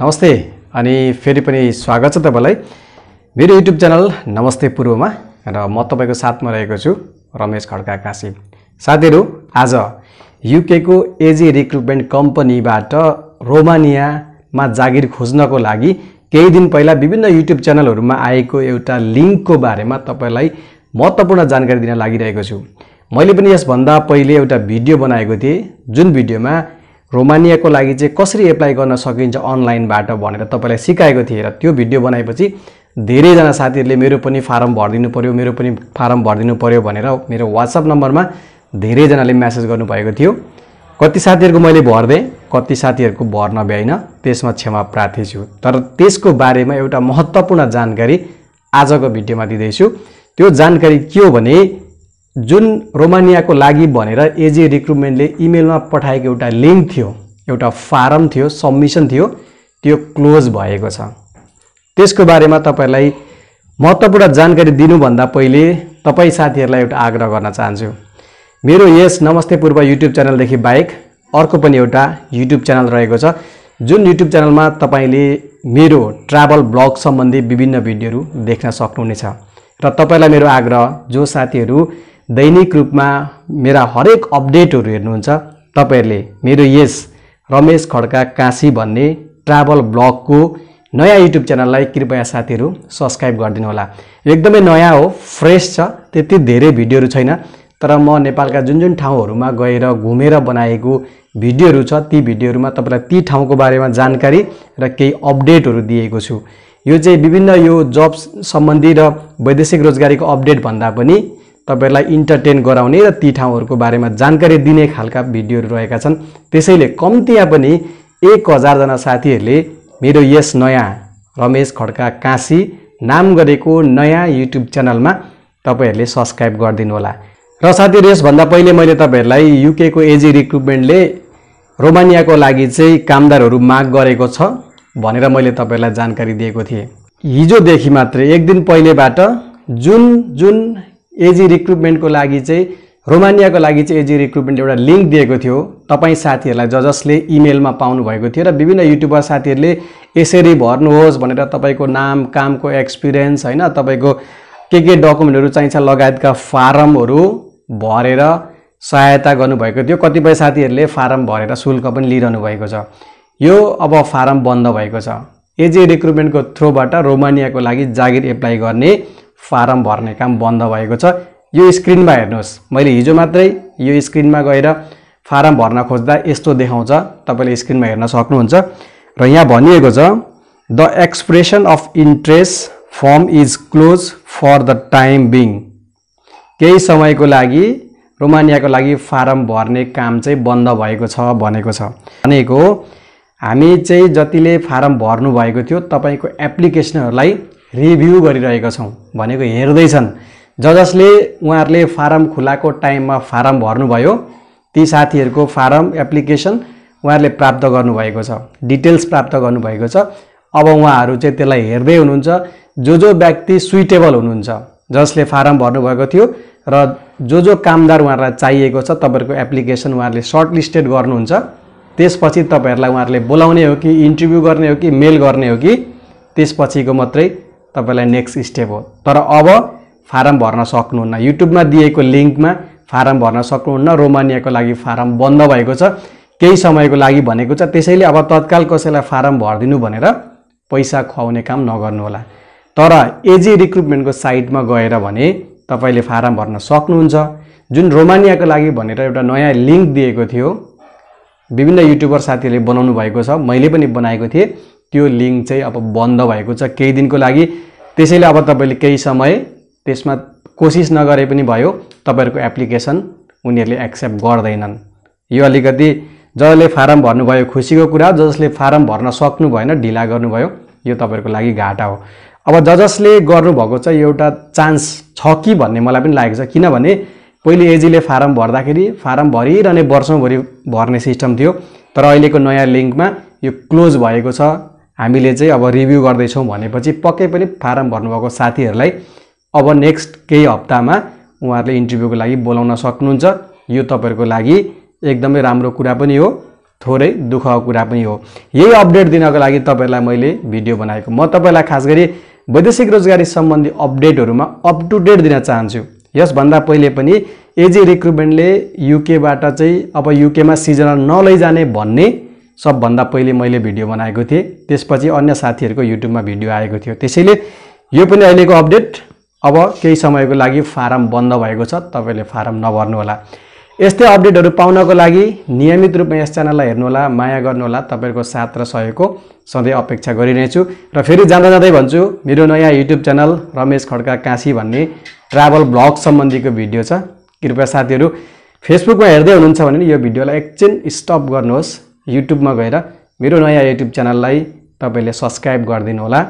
नमस्ते अनि फेरि पनि स्वागत छ तपाईँलाई मेरो युट्युब च्यानल नमस्ते पूर्वमा र म तपाईँको साथमा रहेको छु रमेश खड्का काशी साथीहरू आज युकेको एजी रिक्रुटमेन्ट कम्पनीबाट रोमानियामा जागिर खोज्नको लागि केही दिन पहिला विभिन्न युट्युब च्यानलहरूमा आएको एउटा लिङ्कको बारेमा तपाईँलाई महत्त्वपूर्ण जानकारी दिन लागिरहेको छु मैले पनि यसभन्दा पहिले एउटा भिडियो बनाएको थिएँ जुन भिडियोमा रोमानियाको लागि चाहिँ कसरी एप्लाई गर्न सकिन्छ अनलाइनबाट भनेर तपाईँलाई सिकाएको थिएँ र त्यो भिडियो बनाएपछि धेरैजना साथीहरूले मेरो पनि फारम भरिदिनु पऱ्यो मेरो पनि फारम भरिदिनु पऱ्यो भनेर मेरो वाट्सएप नम्बरमा धेरैजनाले म्यासेज गर्नुभएको थियो कति साथीहरूको मैले भर्देँ कति साथीहरूको भर्न भ्याइन त्यसमा क्षमा प्रार्थी छु तर त्यसको बारेमा एउटा महत्त्वपूर्ण जानकारी आजको भिडियोमा दिँदैछु त्यो जानकारी के हो भने जुन रोमानियाको लागि भनेर एजे रिक्रुटमेन्टले इमेलमा पठाएको एउटा लिङ्क थियो एउटा फारम थियो सब्मिसन थियो त्यो क्लोज भएको छ त्यसको बारेमा तपाईँलाई महत्त्वपूर्ण जानकारी दिनुभन्दा पहिले तपाईँ साथीहरूलाई एउटा आग्रह गर्न चाहन्छु मेरो यस नमस्ते पूर्व युट्युब च्यानलदेखि बाहेक अर्को पनि एउटा युट्युब च्यानल रहेको छ जुन युट्युब च्यानलमा तपाईँले मेरो ट्राभल ब्लग सम्बन्धी विभिन्न भिडियोहरू देख्न सक्नुहुनेछ र तपाईँलाई मेरो आग्रह जो साथीहरू दैनिक रूपमा मेरा हरेक अपडेटहरू हेर्नुहुन्छ तपाईँहरूले मेरो यस रमेश खड्का काशी भन्ने ट्राभल ब्लगको नयाँ युट्युब च्यानललाई कृपया साथीहरू सब्सक्राइब गरिदिनु होला एकदमै नयाँ हो फ्रेस छ त्यति धेरै भिडियोहरू छैन तर म नेपालका जुन जुन ठाउँहरूमा गएर घुमेर बनाएको भिडियोहरू छ ती भिडियोहरूमा तपाईँलाई ती ठाउँको बारेमा जानकारी र केही अपडेटहरू दिएको छु यो चाहिँ विभिन्न यो जब सम्बन्धी र वैदेशिक रोजगारीको अपडेट भन्दा पनि तपाईँहरूलाई इन्टरटेन गराउने र ती ठाउँहरूको बारेमा जानकारी दिने खालका भिडियोहरू रहेका छन् त्यसैले कम्तीमा पनि एक हजारजना साथीहरूले मेरो यस नयाँ रमेश खड्का काँसी नाम गरेको नयाँ युट्युब च्यानलमा तपाईँहरूले सब्सक्राइब गरिदिनु होला र साथीहरू यसभन्दा पहिले मैले तपाईँहरूलाई युकेको एजी रिक्रुटमेन्टले रोमानियाको लागि चाहिँ कामदारहरू माग गरेको छ भनेर मैले तपाईँहरूलाई जानकारी दिएको थिएँ हिजोदेखि मात्रै एक दिन पहिलेबाट जुन जुन एजी रिक्रुटमेन्टको लागि चाहिँ रोमानियाको लागि चाहिँ एजी रिक्रुटमेन्ट एउटा लिङ्क दिएको थियो तपाईँ साथीहरूलाई ज जसले इमेलमा पाउनुभएको थियो र विभिन्न युट्युबर साथीहरूले यसरी भर्नुहोस् भनेर तपाईँको नाम कामको एक्सपिरियन्स होइन तपाईँको के के डकुमेन्टहरू चाहिन्छ लगायतका फारमहरू भरेर सहायता गर्नुभएको थियो कतिपय साथीहरूले फारम भरेर शुल्क पनि लिइरहनु भएको छ यो अब फारम बन्द भएको छ एजी रिक्रुटमेन्टको थ्रुबाट रोमानियाको लागि जागिर एप्लाई गर्ने फारम भर्ने काम बन्द भएको छ यो स्क्रिनमा हेर्नुहोस् मैले हिजो मात्रै यो स्क्रिनमा गएर फारम भर्न खोज्दा यस्तो देखाउँछ तपाईँले स्क्रिनमा हेर्न सक्नुहुन्छ र यहाँ भनिएको छ the expression of interest firm is close for the time being केही समयको लागि रोमानियाको लागि फारम भर्ने काम चाहिँ बन्द भएको छ भनेको छ भनेको हामी चाहिँ जतिले फारम भर्नुभएको थियो तपाईँको एप्लिकेसनहरूलाई रिभ्यू गरिरहेका छौँ भनेको हेर्दैछन् ज जसले उहाँहरूले फारम खुलाएको टाइममा फारम भर्नुभयो ती साथीहरूको फारम एप्लिकेसन उहाँहरूले प्राप्त गर्नुभएको छ डिटेल्स प्राप्त गर्नुभएको छ अब उहाँहरू चाहिँ त्यसलाई हेर्दै हुनुहुन्छ जो जो व्यक्ति सुइटेबल हुनुहुन्छ जसले फारम भर्नुभएको थियो र जो जो कामदार उहाँहरूलाई चाहिएको छ तपाईँहरूको एप्लिकेसन उहाँहरूले सर्टलिस्टेड गर्नुहुन्छ त्यसपछि तपाईँहरूलाई उहाँहरूले बोलाउने हो कि इन्टरभ्यू गर्ने हो कि मेल गर्ने हो कि त्यसपछिको मात्रै तपाईँलाई नेक्स्ट स्टेप हो तर अब फारम भर्न सक्नुहुन्न युट्युबमा दिएको लिङ्कमा फारम भर्न सक्नुहुन्न रोमानियाको लागि फारम बन्द भएको छ केही समयको लागि भनेको छ त्यसैले अब तत्काल कसैलाई फारम भरिदिनु भनेर पैसा खुवाउने काम नगर्नुहोला तर एजी रिक्रुटमेन्टको साइटमा गएर भने तपाईँले फारम भर्न सक्नुहुन्छ जुन रोमानियाको लागि भनेर एउटा नयाँ लिङ्क दिएको थियो विभिन्न युट्युबर साथीहरूले बनाउनु भएको छ मैले पनि बनाएको थिएँ त्यो लिङ्क चाहिँ अब बन्द भएको छ केही दिनको लागि त्यसैले अब तपाईँले केही समय त्यसमा कोसिस नगरे पनि भयो तपाईँहरूको एप्लिकेसन उनीहरूले एक्सेप्ट गर्दैनन् यो अलिकति जसले फारम भर्नुभयो खुसीको कुरा जसले फारम भर्न सक्नु भएन ढिला गर्नुभयो यो तपाईँहरूको लागि घाटा हो अब ज जसले गर्नुभएको चाहिँ एउटा चान्स छ कि भन्ने मलाई पनि लागेको छ किनभने पहिले एजीले फारम भर्दाखेरि फारम भरिरहने वर्षौँभरि भर्ने सिस्टम थियो तर अहिलेको नयाँ लिङ्कमा यो क्लोज भएको छ हामीले चाहिँ अब रिभ्यू गर्दैछौँ भनेपछि पक्कै पनि फारम भर्नुभएको साथीहरूलाई अब नेक्स्ट केही हप्तामा उहाँहरूले इन्टरभ्यूको लागि बोलाउन सक्नुहुन्छ यो तपाईँहरूको लागि एकदमै राम्रो कुरा पनि हो थोरै दुःखको कुरा पनि हो यही अपडेट दिनको लागि तपाईँलाई मैले भिडियो बनाएको म तपाईँलाई खास गरी वैदेशिक रोजगारी सम्बन्धी अपडेटहरूमा अप टु डेट दिन चाहन्छु यसभन्दा पहिले पनि एजी रिक्रुटमेन्टले युकेबाट चाहिँ अब युकेमा सिजनल नलैजाने भन्ने सबभन्दा पहिले मैले भिडियो बनाएको थिएँ त्यसपछि अन्य साथीहरूको युट्युबमा भिडियो आएको थियो त्यसैले यो पनि अहिलेको अपडेट अब केही समयको लागि फारम बन्द भएको छ तपाईँले फारम नभर्नुहोला यस्तै अपडेटहरू पाउनको लागि नियमित रूपमा यस च्यानललाई हेर्नुहोला माया गर्नुहोला तपाईँहरूको साथ र सहयोगको सधैँ अपेक्षा गरिरहेछु र फेरि जाँदा जाँदै भन्छु मेरो नयाँ युट्युब च्यानल रमेश खड्का काँसी भन्ने ट्राभल ब्लग सम्बन्धीको भिडियो छ कृपया साथीहरू फेसबुकमा हेर्दै हुनुहुन्छ भने यो भिडियोलाई एकछिन स्टप गर्नुहोस् युट्युबमा गएर मेरो नयाँ युट्युब च्यानललाई तपाईँले सब्सक्राइब होला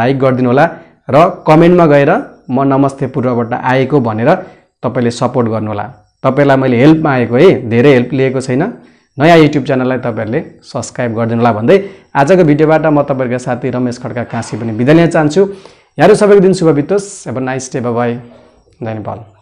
लाइक होला र कमेन्टमा गएर म नमस्ते पूर्वबाट आएको भनेर तपाईँले सपोर्ट गर्नुहोला तपाईँलाई मैले हेल्पमा आएको है धेरै हेल्प लिएको छैन नयाँ युट्युब च्यानललाई तपाईँहरूले सब्सक्राइब होला भन्दै आजको भिडियोबाट म तपाईँहरूको साथी रमेश खड्का काँसी पनि बिदा लिन चाहन्छु यहाँहरू सबैको दिन शुभ बितोस् एभ नाइस डे बाई धन्यवाद